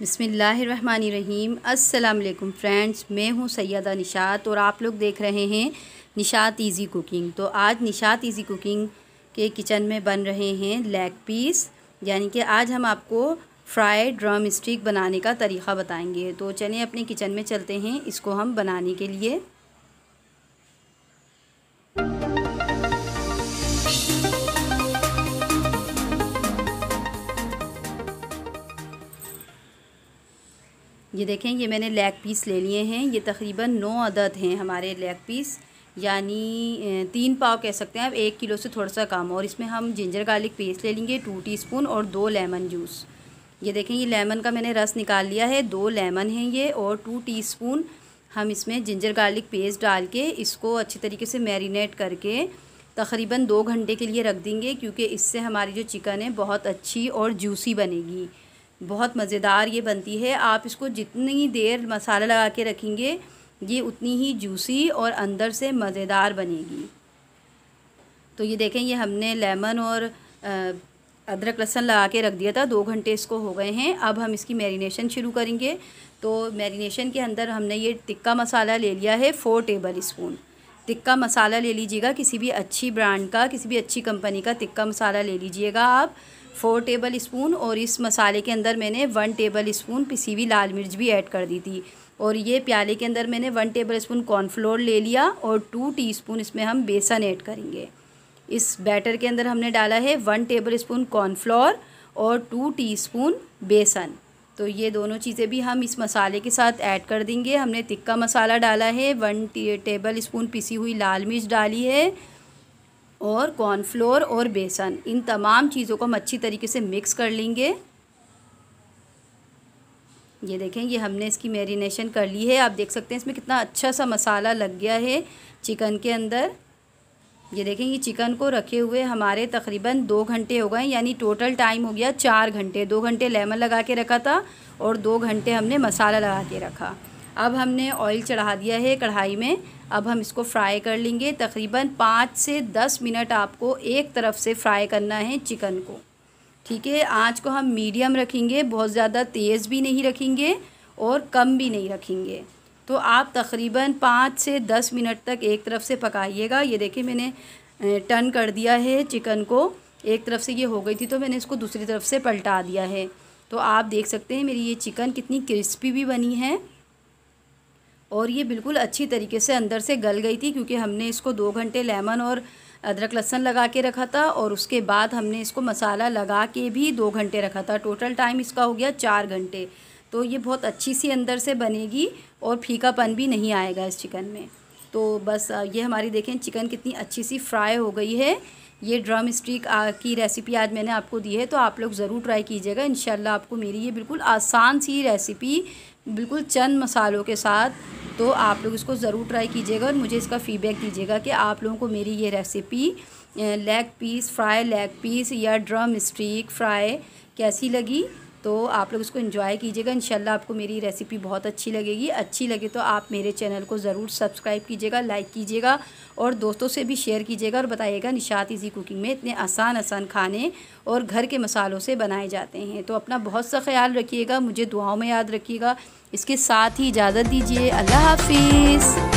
बसमीम अल्लाम फ्रेंड्स मैं हूं सैदा निशात और आप लोग देख रहे हैं निशात इज़ी कुकिंग तो आज निशात इज़ी कुकिंग के किचन में बन रहे हैं लेग पीस यानी कि आज हम आपको फ्राइड ड्रम स्टिक बनाने का तरीका बताएंगे तो चलें अपने किचन में चलते हैं इसको हम बनाने के लिए ये देखें ये मैंने लेग पीस ले लिए हैं ये तकरीबन नौ अदद हैं हमारे लेग पीस यानी तीन पाव कह सकते हैं अब एक किलो से थोड़ा सा कम और इसमें हम जिंजर गार्लिक पेस्ट ले लेंगे टू टीस्पून और दो लेमन जूस ये देखें ये लेमन का मैंने रस निकाल लिया है दो लेमन हैं ये और टू टीस्पून हम इसमें जिंजर गार्लिक पेस्ट डाल के इसको अच्छे तरीके से मैरिनेट करके तकरीबन दो घंटे के लिए रख देंगे क्योंकि इससे हमारी जो चिकन है बहुत अच्छी और जूसी बनेगी बहुत मज़ेदार ये बनती है आप इसको जितनी देर मसाला लगा के रखेंगे ये उतनी ही जूसी और अंदर से मज़ेदार बनेगी तो ये देखें ये हमने लेमन और अदरक लहसन लगा के रख दिया था दो घंटे इसको हो गए हैं अब हम इसकी मैरिनेशन शुरू करेंगे तो मैरिनेशन के अंदर हमने ये टिक्का मसाला ले लिया है four tablespoon tikka masala ले लीजिएगा किसी भी अच्छी ब्रांड का किसी भी अच्छी कंपनी का टिक्का मसाला ले लीजिएगा आप फ़ोर टेबल स्पून और इस मसाले के अंदर मैंने वन टेबल स्पून पिसी हुई लाल मिर्च भी ऐड कर दी थी और ये प्याले के अंदर मैंने वन टेबल स्पून कॉर्नफ्लोर ले लिया और टू स्पून इसमें हम बेसन ऐड करेंगे इस बैटर के अंदर हमने डाला है वन टेबल स्पून कॉर्नफ्लोर और टू टीस्पून बेसन तो ये दोनों चीज़ें भी हम इस मसाले के साथ ऐड कर देंगे हमने तिक्का मसाला डाला है वन टेबल स्पून पिसी हुई लाल मिर्च डाली है और कॉर्नफ्लोर और बेसन इन तमाम चीज़ों को हम अच्छी तरीके से मिक्स कर लेंगे ये देखें ये हमने इसकी मैरिनेशन कर ली है आप देख सकते हैं इसमें कितना अच्छा सा मसाला लग गया है चिकन के अंदर ये देखें ये चिकन को रखे हुए हमारे तकरीबन दो घंटे हो गए यानी टोटल टाइम हो गया चार घंटे दो घंटे लेमन लगा के रखा था और दो घंटे हमने मसाला लगा के रखा अब हमने ऑयल चढ़ा दिया है कढ़ाई में अब हम इसको फ्राई कर लेंगे तकरीबन पाँच से दस मिनट आपको एक तरफ से फ्राई करना है चिकन को ठीक है आँच को हम मीडियम रखेंगे बहुत ज़्यादा तेज़ भी नहीं रखेंगे और कम भी नहीं रखेंगे तो आप तकरीबन पाँच से दस मिनट तक एक तरफ से पकाइएगा ये देखिए मैंने टर्न कर दिया है चिकन को एक तरफ से ये हो गई थी तो मैंने इसको दूसरी तरफ से पलटा दिया है तो आप देख सकते हैं मेरी ये चिकन कितनी क्रिस्पी भी बनी है और ये बिल्कुल अच्छी तरीके से अंदर से गल गई थी क्योंकि हमने इसको दो घंटे लेमन और अदरक लहसन लगा के रखा था और उसके बाद हमने इसको मसाला लगा के भी दो घंटे रखा था टोटल टाइम इसका हो गया चार घंटे तो ये बहुत अच्छी सी अंदर से बनेगी और फीकापन भी नहीं आएगा इस चिकन में तो बस ये हमारी देखें चिकन कितनी अच्छी सी फ्राई हो गई है ये ड्रम स्टिक की रेसिपी आज मैंने आपको दी है तो आप लोग ज़रूर ट्राई कीजिएगा इन आपको मेरी ये बिल्कुल आसान सी रेसिपी बिल्कुल चंद मसालों के साथ तो आप लोग इसको ज़रूर ट्राई कीजिएगा और मुझे इसका फीडबैक दीजिएगा कि आप लोगों को मेरी ये recipe leg piece fry leg piece या ड्रम स्टिक फ्राई कैसी लगी तो आप लोग इसको इन्जॉय कीजिएगा इन आपको मेरी रेसिपी बहुत अच्छी लगेगी अच्छी लगे तो आप मेरे चैनल को ज़रूर सब्सक्राइब कीजिएगा लाइक कीजिएगा और दोस्तों से भी शेयर कीजिएगा और बताइएगा निशात इजी कुकिंग में इतने आसान आसान खाने और घर के मसालों से बनाए जाते हैं तो अपना बहुत सा ख्याल रखिएगा मुझे दुआओं में याद रखिएगा इसके साथ ही इजाज़त दीजिए अल्लाह हाफिज़